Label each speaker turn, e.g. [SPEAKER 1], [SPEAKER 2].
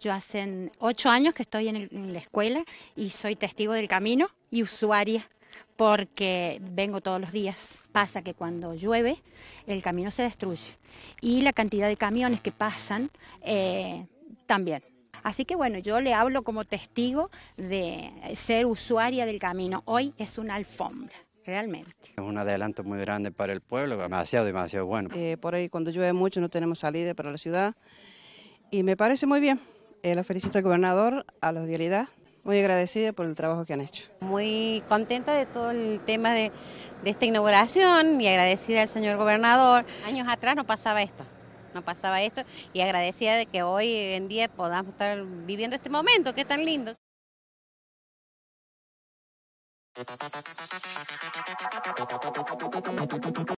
[SPEAKER 1] Yo hace ocho años que estoy en, la escuela y soy testigo del camino y usuaria porque vengo todos los días. Pasa que cuando llueve el camino se destruye y la cantidad de camiones que pasan eh, también. Así que bueno, yo le hablo como testigo de ser usuaria del camino. Hoy es una alfombra
[SPEAKER 2] realmente.
[SPEAKER 3] Es un adelanto muy grande para el pueblo, demasiado, demasiado bueno. Eh,
[SPEAKER 2] por ahí cuando llueve mucho no tenemos salida para la ciudad y me parece muy bien. Eh, los felicito al gobernador, a los Vialidad, muy agradecida por el trabajo que han hecho. Muy contenta de todo el tema
[SPEAKER 4] de, esta inauguración y agradecida al señor gobernador. Años atrás no pasaba esto no pasaba esto y agradecida de que hoy en día podamos estar viviendo este momento que es tan lindo.